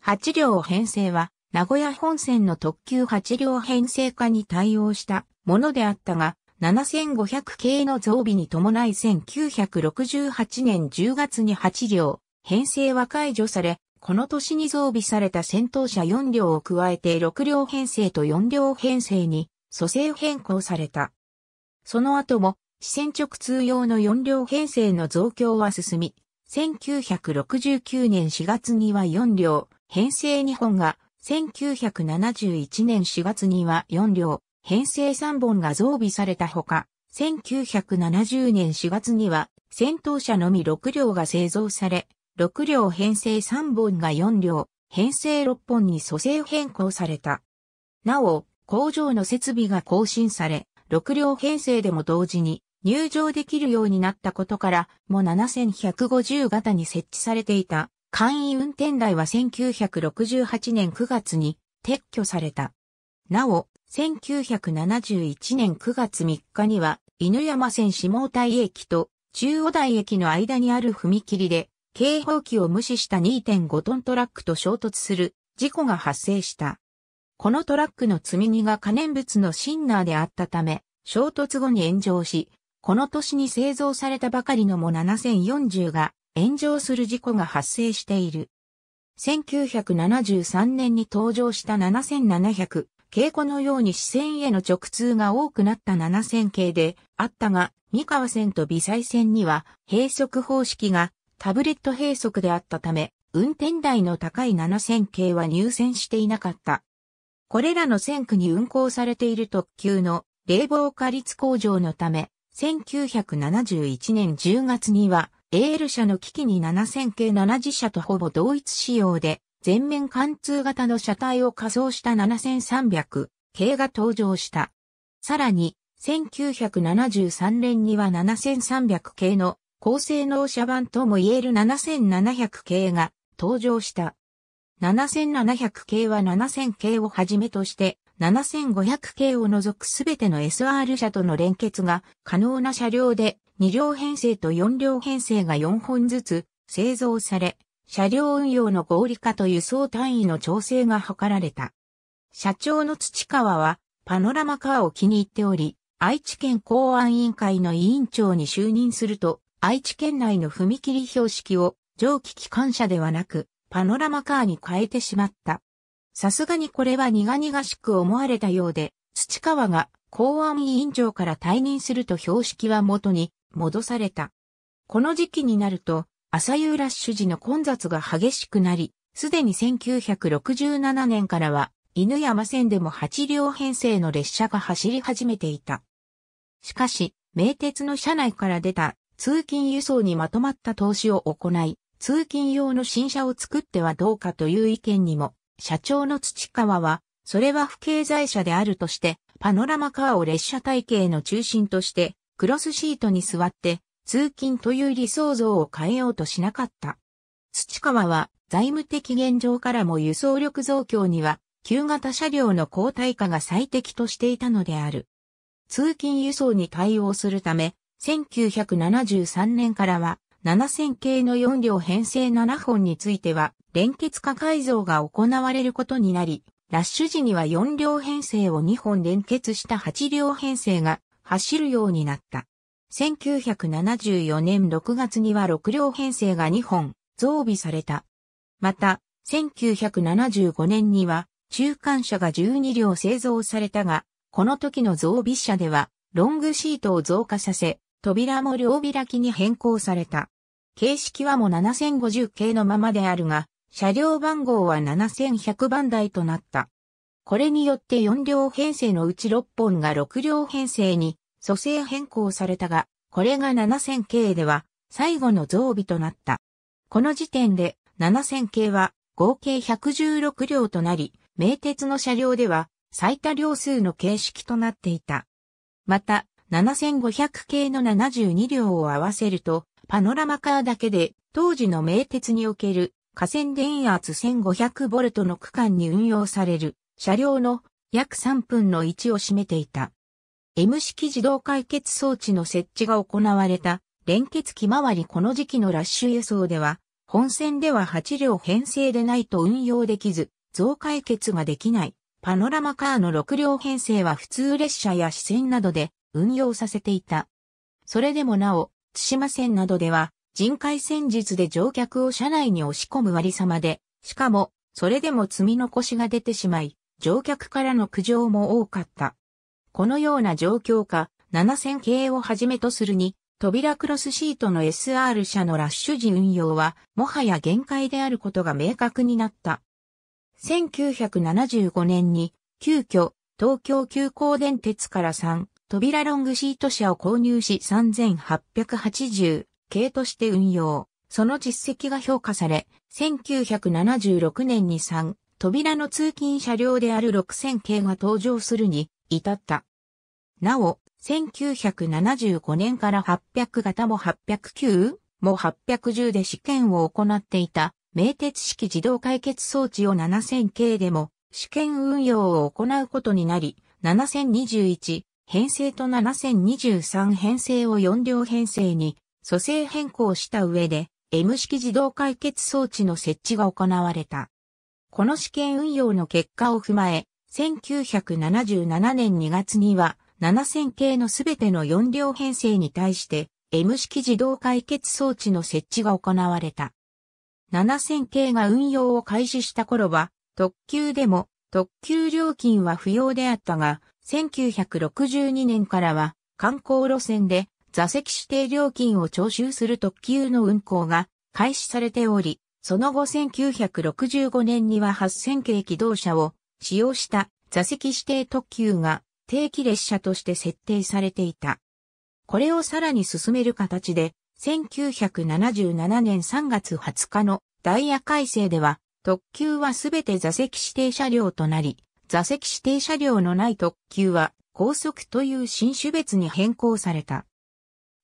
8両編成は名古屋本線の特急8両編成化に対応したものであったが、7500系の増備に伴い1968年10月に8両、編成は解除され、この年に増備された戦闘車4両を加えて6両編成と4両編成に蘇生変更された。その後も、視線直通用の4両編成の増強は進み、1969年4月には4両、編成2本が、1971年4月には4両、編成3本が増備されたほか、1970年4月には戦闘車のみ6両が製造され、6両編成3本が4両、編成6本に蘇生変更された。なお、工場の設備が更新され、6両編成でも同時に入場できるようになったことから、も7150型に設置されていた簡易運転台は1968年9月に撤去された。なお、1971年9月3日には、犬山線下大駅と中央大駅の間にある踏切で、警報機を無視した2.5トントラックと衝突する事故が発生した。このトラックの積み荷が可燃物のシンナーであったため、衝突後に炎上し、この年に製造されたばかりのも7040が炎上する事故が発生している。1973年に登場した7700稽古のように視線への直通が多くなった7000系であったが、三河線と微細線には閉塞方式がタブレット閉塞であったため、運転台の高い7000系は入線していなかった。これらの線区に運行されている特急の冷房化率工場のため、1971年10月には、エール社の機器に7000系7自社とほぼ同一仕様で、全面貫通型の車体を仮装した7300系が登場した。さらに、1973年には7300系の高性能車版とも言える7700系が登場した。7700系は7000系をはじめとして7500系を除くすべての SR 車との連結が可能な車両で2両編成と4両編成が4本ずつ製造され、車両運用の合理化と輸送単位の調整が図られた。社長の土川はパノラマカーを気に入っており、愛知県公安委員会の委員長に就任すると、愛知県内の踏切標識を蒸気機関車ではなく、パノラマカーに変えてしまった。さすがにこれは苦々しく思われたようで、土川が公安委員長から退任すると標識は元に戻された。この時期になると、朝夕ラッシュ時の混雑が激しくなり、すでに1967年からは、犬山線でも8両編成の列車が走り始めていた。しかし、名鉄の車内から出た通勤輸送にまとまった投資を行い、通勤用の新車を作ってはどうかという意見にも、社長の土川は、それは不経済車であるとして、パノラマカーを列車体系の中心として、クロスシートに座って、通勤という理想像を変えようとしなかった。土川は財務的現状からも輸送力増強には旧型車両の交代化が最適としていたのである。通勤輸送に対応するため、1973年からは7000系の4両編成7本については連結化改造が行われることになり、ラッシュ時には4両編成を2本連結した8両編成が走るようになった。1974年6月には6両編成が2本増備された。また、1975年には中間車が12両製造されたが、この時の増備車ではロングシートを増加させ、扉も両開きに変更された。形式はもう7050系のままであるが、車両番号は7100番台となった。これによって4両編成のうち6本が6両編成に組成変更されたが、これが7000系では最後の増備となった。この時点で7000系は合計116両となり、名鉄の車両では最多両数の形式となっていた。また、7500系の72両を合わせると、パノラマカーだけで当時の名鉄における河川電圧1 5 0 0ボルトの区間に運用される車両の約3分の1を占めていた。M 式自動解決装置の設置が行われた連結機回りこの時期のラッシュ輸送では、本線では8両編成でないと運用できず、増解決ができない。パノラマカーの6両編成は普通列車や支線などで運用させていた。それでもなお、津島線などでは人海戦術で乗客を車内に押し込む割様で、しかも、それでも積み残しが出てしまい、乗客からの苦情も多かった。このような状況下、7000系をはじめとするに、扉クロスシートの SR 車のラッシュ時運用は、もはや限界であることが明確になった。1975年に、急遽、東京急行電鉄から3、扉ロングシート車を購入し3880系として運用。その実績が評価され、1976年に3、扉の通勤車両である6000系が登場するに、至った。なお、1975年から800型も809も810で試験を行っていた、名鉄式自動解決装置を 7000K でも試験運用を行うことになり、7021編成と7023編成を4両編成に組成変更した上で M 式自動解決装置の設置が行われた。この試験運用の結果を踏まえ、1977年2月には7000系のすべての4両編成に対して M 式自動解決装置の設置が行われた。7000系が運用を開始した頃は特急でも特急料金は不要であったが、1962年からは観光路線で座席指定料金を徴収する特急の運行が開始されており、その後1965年には8000系機動車を使用した座席指定特急が定期列車として設定されていた。これをさらに進める形で、1977年3月20日のダイヤ改正では、特急はすべて座席指定車両となり、座席指定車両のない特急は高速という新種別に変更された。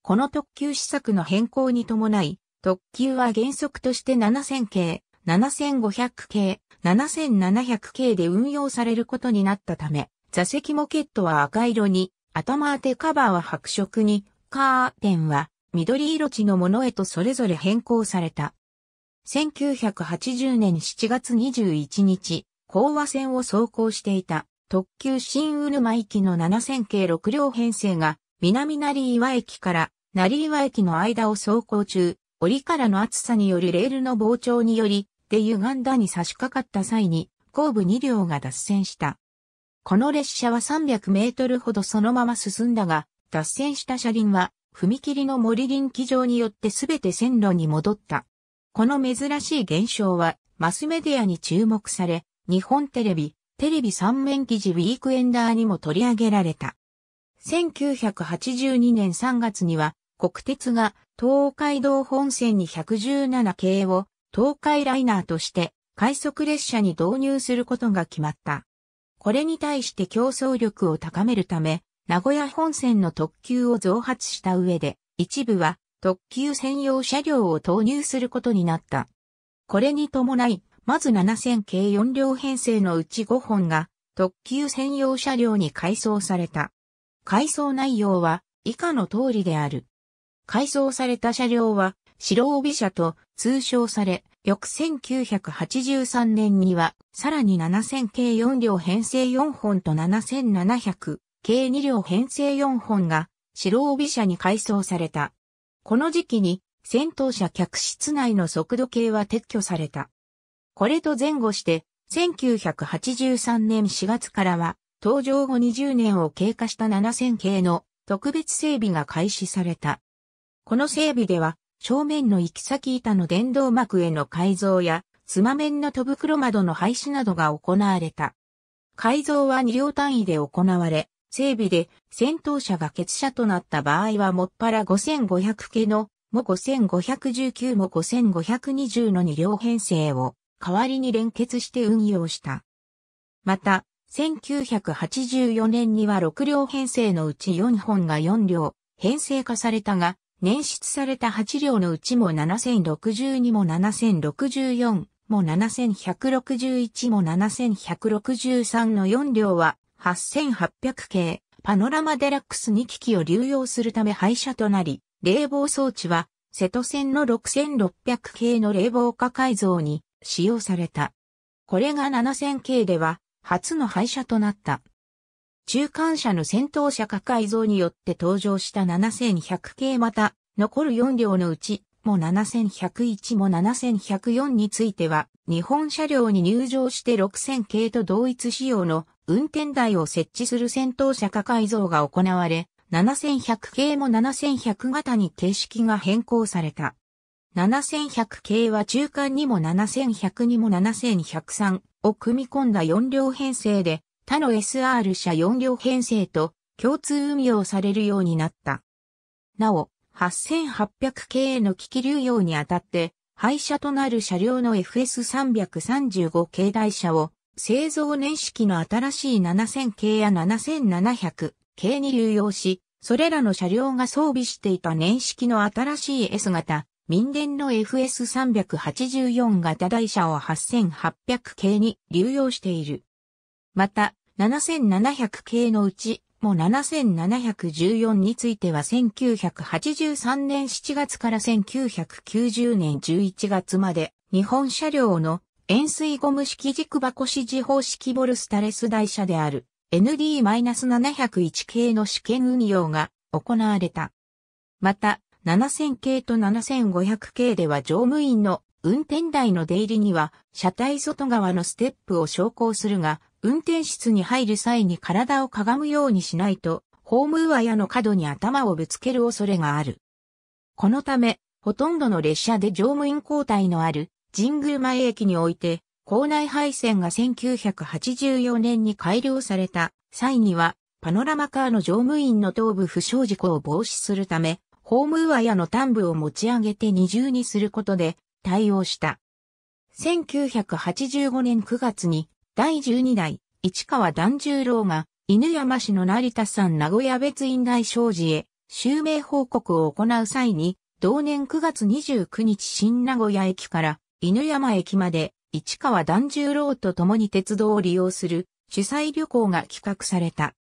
この特急施策の変更に伴い、特急は原則として7000系、7500系、7700系で運用されることになったため、座席モケットは赤色に、頭当てカバーは白色に、カーテンは緑色地のものへとそれぞれ変更された。1980年7月21日、高和線を走行していた特急新うる駅の7000系6両編成が南成岩駅から成岩駅の間を走行中、折からの暑さによるレールの膨張によりでユガンダに差し掛かった際に、後部2両が脱線した。この列車は300メートルほどそのまま進んだが、脱線した車輪は、踏切の森臨機場によってすべて線路に戻った。この珍しい現象は、マスメディアに注目され、日本テレビ、テレビ三面記事ウィークエンダーにも取り上げられた。1982年3月には、国鉄が東海道本線に117系を東海ライナーとして快速列車に導入することが決まった。これに対して競争力を高めるため、名古屋本線の特急を増発した上で、一部は特急専用車両を投入することになった。これに伴い、まず7000系4両編成のうち5本が特急専用車両に改装された。改装内容は以下の通りである。改装された車両は白帯社と通称され、翌1983年には、さらに7000系4両編成4本と7700系2両編成4本が、白帯社に改装された。この時期に、戦闘車客室内の速度計は撤去された。これと前後して、1983年4月からは、登場後20年を経過した7000系の特別整備が開始された。この整備では、正面の行き先板の電動幕への改造や、つま面の戸袋窓の廃止などが行われた。改造は2両単位で行われ、整備で戦闘車が欠車となった場合はもっぱら5500系のも5519も5520の2両編成を代わりに連結して運用した。また、1984年には6両編成のうち4本が4両編成化されたが、捻出された8両のうちも7062も7064も7161も7163の4両は8800系パノラマデラックス2機器を流用するため廃車となり、冷房装置は瀬戸線の6600系の冷房化改造に使用された。これが7000系では初の廃車となった。中間車の先頭車化改造によって登場した7 1 0 0系また、残る4両のうち、も7101も7104については、日本車両に入場して6000系と同一仕様の運転台を設置する先頭車化改造が行われ、7100系も7100型に形式が変更された。7100系は中間にも7 1 0 2にも7103を組み込んだ4両編成で他の SR 車4両編成と共通運用されるようになった。なお、8800系の機器流用にあたって、廃車となる車両の FS335 系台車を製造年式の新しい7000系や7700系に流用し、それらの車両が装備していた年式の新しい S 型、民電の FS384 型台車を8800系に流用している。また、7700系のうち、も7714については1983年7月から1990年11月まで、日本車両の円錐ゴム式軸箱指示方式ボルスタレス台車である ND-701 系の試験運用が行われた。また、7000系と7500系では乗務員の運転台の出入りには、車体外側のステップを昇降するが、運転室に入る際に体をかがむようにしないと、ホームウアヤの角に頭をぶつける恐れがある。このため、ほとんどの列車で乗務員交代のある神宮前駅において、校内配線が1984年に改良された際には、パノラマカーの乗務員の頭部負傷事故を防止するため、ホームウアヤの端部を持ち上げて二重にすることで、対応した。1985年9月に第12代市川團十郎が犬山市の成田山名古屋別院大商事へ襲名報告を行う際に同年9月29日新名古屋駅から犬山駅まで市川團十郎と共に鉄道を利用する主催旅行が企画された。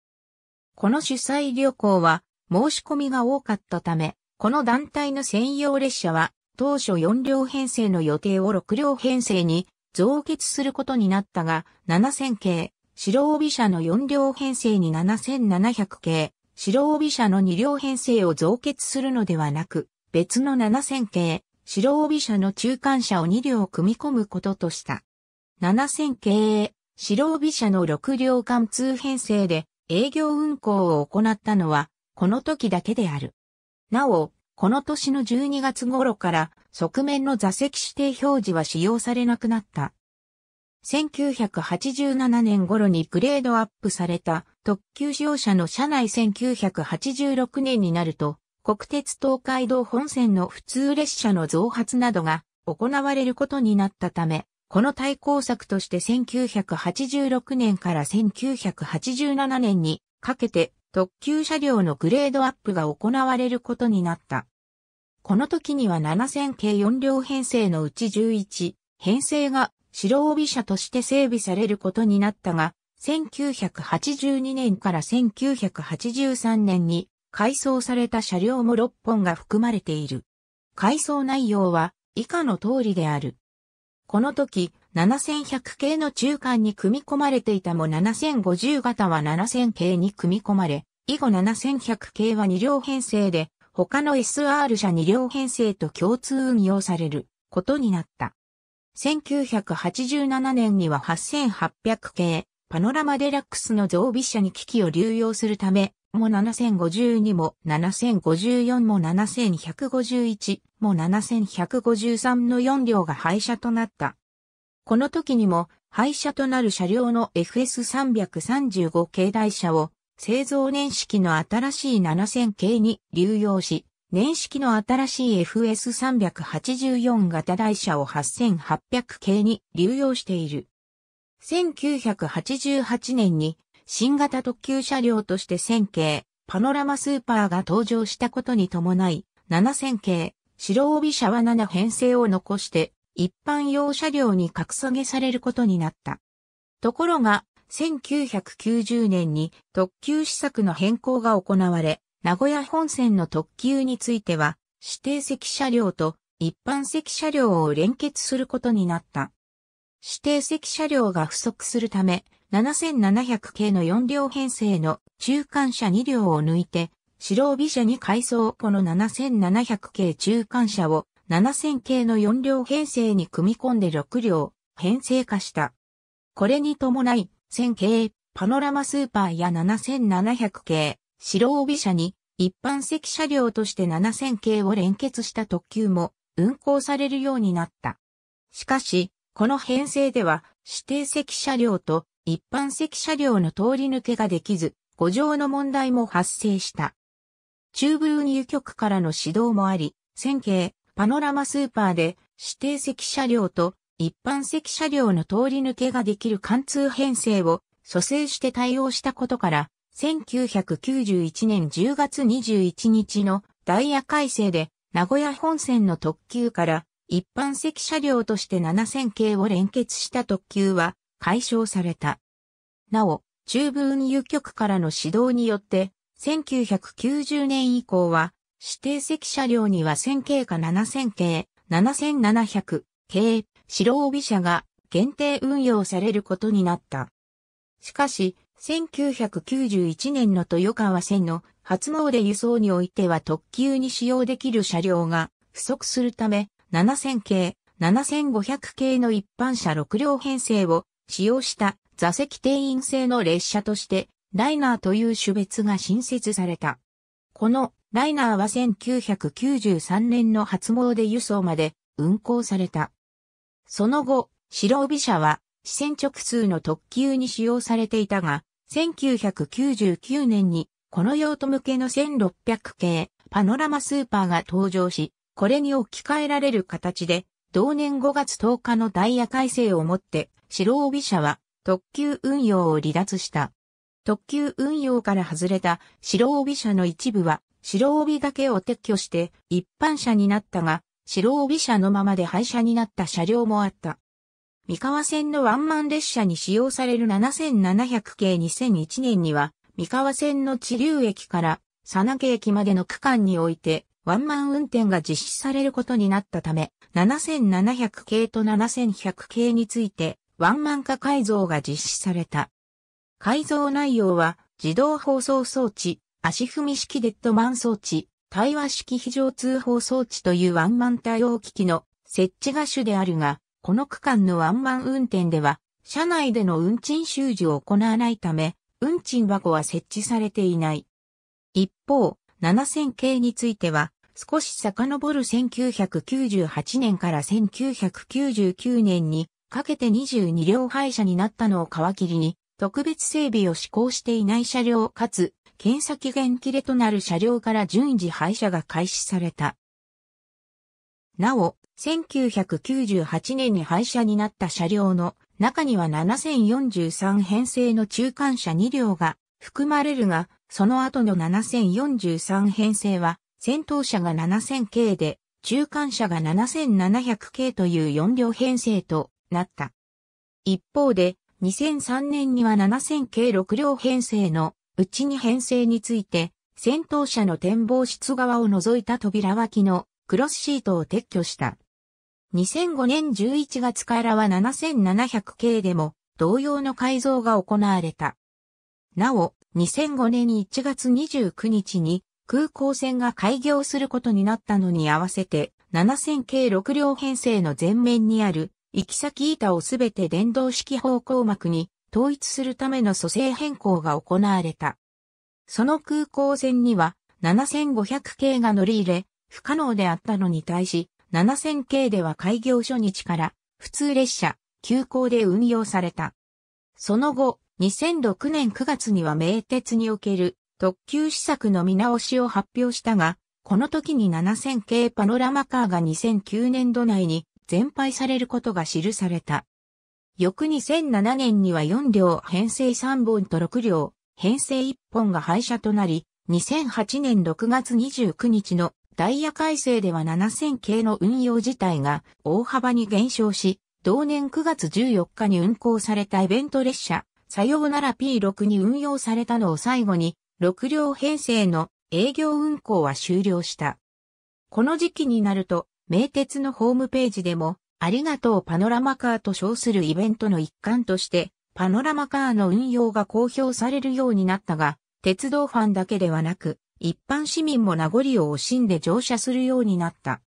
この主催旅行は申し込みが多かったため、この団体の専用列車は当初4両編成の予定を6両編成に増結することになったが、7000系、白帯車の4両編成に7700系、白帯車の2両編成を増結するのではなく、別の7000系、白帯車の中間車を2両組み込むこととした。7000系、白帯車の6両間通編成で営業運行を行ったのは、この時だけである。なお、この年の12月頃から側面の座席指定表示は使用されなくなった。1987年頃にグレードアップされた特急使用者の車内1986年になると国鉄東海道本線の普通列車の増発などが行われることになったため、この対抗策として1986年から1987年にかけて特急車両のグレードアップが行われることになった。この時には7000系4両編成のうち11編成が白帯車として整備されることになったが、1982年から1983年に改装された車両も6本が含まれている。改装内容は以下の通りである。この時、7100系の中間に組み込まれていたも7050型は7000系に組み込まれ、以後7100系は2両編成で、他の SR 車2両編成と共通運用されることになった。1987年には8800系、パノラマデラックスの増備車に機器を流用するため、も7052も7054も7151も7153の4両が廃車となった。この時にも、廃車となる車両の FS335 系台車を製造年式の新しい7000系に流用し、年式の新しい FS384 型台車を8800系に流用している。1988年に新型特急車両として1000系、パノラマスーパーが登場したことに伴い、7000系、白帯車は7編成を残して一般用車両に格下げされることになった。ところが、1990年に特急施策の変更が行われ、名古屋本線の特急については、指定席車両と一般席車両を連結することになった。指定席車両が不足するため、7700系の4両編成の中間車2両を抜いて、白帯車に改装この7700系中間車を7000系の4両編成に組み込んで6両編成化した。これに伴い、1000系、パノラマスーパーや7700系、白帯車に一般席車両として7000系を連結した特急も運行されるようになった。しかし、この編成では指定席車両と一般席車両の通り抜けができず、誤乗の問題も発生した。中部運輸局からの指導もあり、1000系、パノラマスーパーで指定席車両と一般席車両の通り抜けができる貫通編成を蘇生して対応したことから、1991年10月21日のダイヤ改正で名古屋本線の特急から一般席車両として7000系を連結した特急は解消された。なお、中部運輸局からの指導によって、1990年以降は指定席車両には1000系か7000系、7700系、白帯車が限定運用されることになった。しかし、1991年の豊川線の初詣輸送においては特急に使用できる車両が不足するため、7000系、7500系の一般車6両編成を使用した座席定員制の列車として、ライナーという種別が新設された。このライナーは1993年の初詣輸送まで運行された。その後、白帯車は、支線直通の特急に使用されていたが、1999年に、この用途向けの1600系、パノラマスーパーが登場し、これに置き換えられる形で、同年5月10日のダイヤ改正をもって、白帯車は特急運用を離脱した。特急運用から外れた白帯車の一部は白帯だけを撤去して一般車になったが、白帯車のままで廃車になった車両もあった。三河線のワンマン列車に使用される7700系2001年には、三河線の地流駅から佐家駅までの区間において、ワンマン運転が実施されることになったため、7700系と7100系について、ワンマン化改造が実施された。改造内容は、自動放送装置、足踏み式デッドマン装置、対話式非常通報装置というワンマン対応機器の設置が主であるが、この区間のワンマン運転では、車内での運賃収受を行わないため、運賃箱は設置されていない。一方、7000系については、少し遡る1998年から1999年にかけて22両廃車になったのを皮切りに、特別整備を施行していない車両かつ検査期限切れとなる車両から順次廃車が開始された。なお、1998年に廃車になった車両の中には7043編成の中間車2両が含まれるが、その後の7043編成は先頭車が7000系で、中間車が7700系という4両編成となった。一方で、2003年には7000系6両編成のうちに編成について、戦闘車の展望室側を除いた扉脇のクロスシートを撤去した。2005年11月からは 7700K でも同様の改造が行われた。なお、2005年1月29日に空港線が開業することになったのに合わせて 7000K6 両編成の前面にある行き先板をすべて電動式方向幕に統一するための蘇生変更が行われた。その空港線には7500系が乗り入れ、不可能であったのに対し、7000系では開業初日から普通列車、急行で運用された。その後、2006年9月には名鉄における特急施策の見直しを発表したが、この時に7000系パノラマカーが2009年度内に全廃されることが記された。翌2007年には4両編成3本と6両編成1本が廃車となり、2008年6月29日のダイヤ改正では7000系の運用自体が大幅に減少し、同年9月14日に運行されたイベント列車、さようなら P6 に運用されたのを最後に、6両編成の営業運行は終了した。この時期になると、名鉄のホームページでも、ありがとうパノラマカーと称するイベントの一環として、パノラマカーの運用が公表されるようになったが、鉄道ファンだけではなく、一般市民も名残を惜しんで乗車するようになった。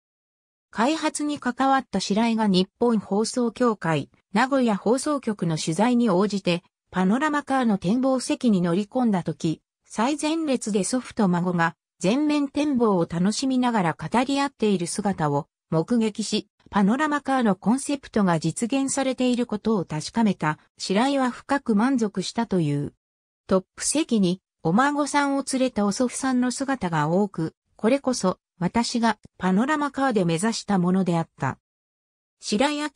開発に関わった白井が日本放送協会、名古屋放送局の取材に応じて、パノラマカーの展望席に乗り込んだ時、最前列で祖父と孫が全面展望を楽しみながら語り合っている姿を目撃し、パノラマカーのコンセプトが実現されていることを確かめた白井は深く満足したという。トップ席にお孫さんを連れたお祖父さんの姿が多く、これこそ私がパノラマカーで目指したものであった。白井明、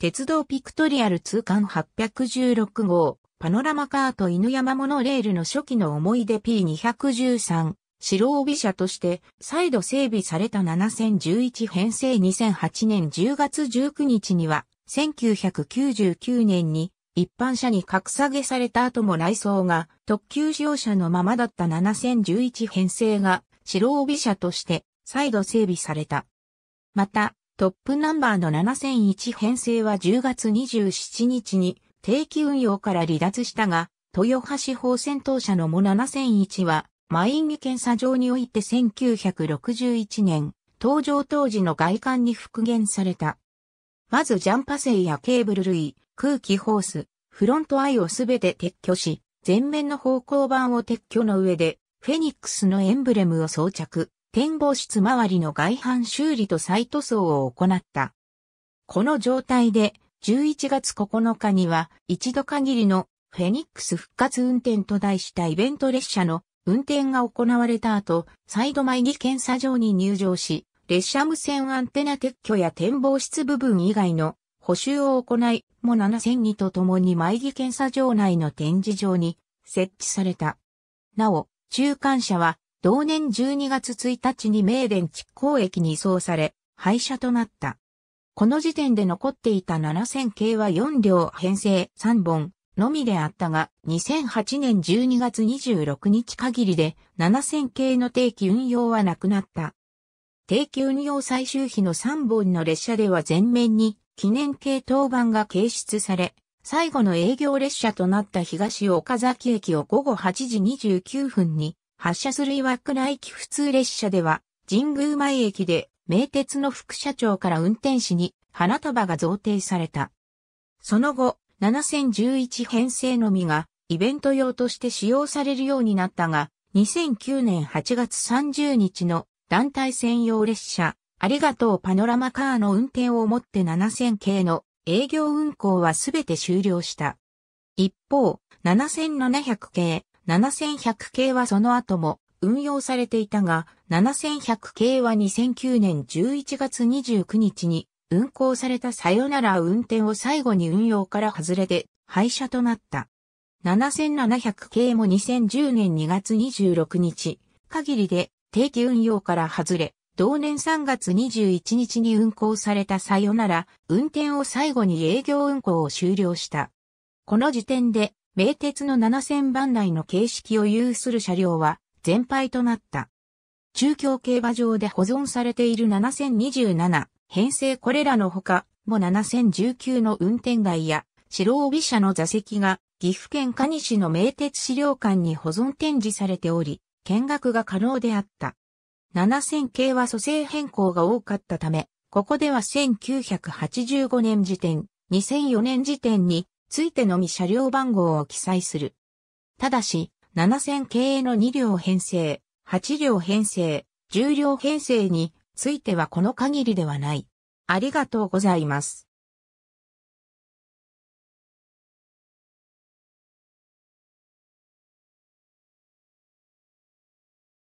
鉄道ピクトリアル通貫816号、パノラマカーと犬山モノレールの初期の思い出 P213。白帯車として再度整備された7011編成2008年10月19日には1999年に一般車に格下げされた後も内装が特急使用車のままだった7011編成が白帯車として再度整備された。また、トップナンバーの7001編成は10月27日に定期運用から離脱したが、豊橋方戦闘車のも7001はマインギ検査場において1961年、登場当時の外観に復元された。まずジャンパ製やケーブル類、空気ホース、フロントアイをすべて撤去し、前面の方向板を撤去の上で、フェニックスのエンブレムを装着、展望室周りの外反修理と再塗装を行った。この状態で、11月9日には、一度限りのフェニックス復活運転と題したイベント列車の運転が行われた後、再度前に検査場に入場し、列車無線アンテナ撤去や展望室部分以外の補修を行い、も7002と共に前儀検査場内の展示場に設置された。なお、中間車は同年12月1日に名電築港駅に移送され、廃車となった。この時点で残っていた7000系は4両編成3本、のみであったが、2008年12月26日限りで7000系の定期運用はなくなった。定期運用最終日の3本の列車では全面に記念系当番が掲出され、最後の営業列車となった東岡崎駅を午後8時29分に発車する岩倉駅普通列車では、神宮前駅で名鉄の副社長から運転士に花束が贈呈された。その後、7011編成のみがイベント用として使用されるようになったが、2009年8月30日の団体専用列車、ありがとうパノラマカーの運転をもって7000系の営業運行はすべて終了した。一方、7700系、7100系はその後も運用されていたが、7100系は2009年11月29日に運行されたさよなら運転を最後に運用から外れて廃車となった。7700系も2010年2月26日限りで定期運用から外れ、同年3月21日に運行されたさよなら運転を最後に営業運行を終了した。この時点で名鉄の7000番台の形式を有する車両は全廃となった。中京競馬場で保存されている7027、編成これらのほか、も7019の運転台や、白帯車の座席が、岐阜県可児市の名鉄資料館に保存展示されており、見学が可能であった。7000系は蘇生変更が多かったため、ここでは1985年時点、2004年時点についてのみ車両番号を記載する。ただし、7000系の2両編成、8両編成、10両編成についてはこの限りではない。ありがとうございます。